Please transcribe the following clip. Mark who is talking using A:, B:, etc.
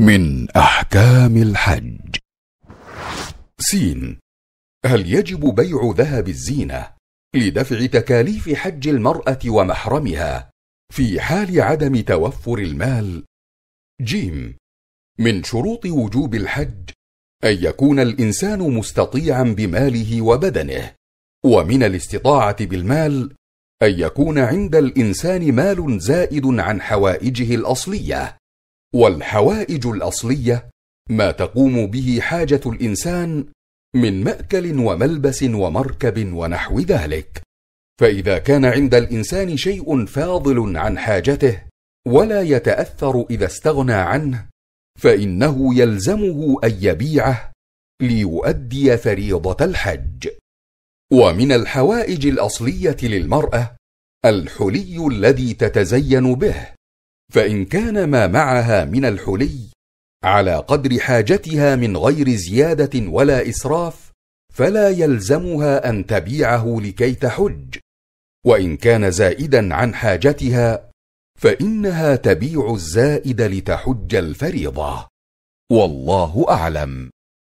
A: من أحكام الحج سين هل يجب بيع ذهب الزينة لدفع تكاليف حج المرأة ومحرمها في حال عدم توفر المال؟ جيم من شروط وجوب الحج أن يكون الإنسان مستطيعا بماله وبدنه ومن الاستطاعة بالمال أن يكون عند الإنسان مال زائد عن حوائجه الأصلية والحوائج الاصليه ما تقوم به حاجه الانسان من ماكل وملبس ومركب ونحو ذلك فاذا كان عند الانسان شيء فاضل عن حاجته ولا يتاثر اذا استغنى عنه فانه يلزمه ان يبيعه ليؤدي فريضه الحج ومن الحوائج الاصليه للمراه الحلي الذي تتزين به فإن كان ما معها من الحلي على قدر حاجتها من غير زيادة ولا إسراف فلا يلزمها أن تبيعه لكي تحج وإن كان زائدا عن حاجتها فإنها تبيع الزائد لتحج الفريضة والله أعلم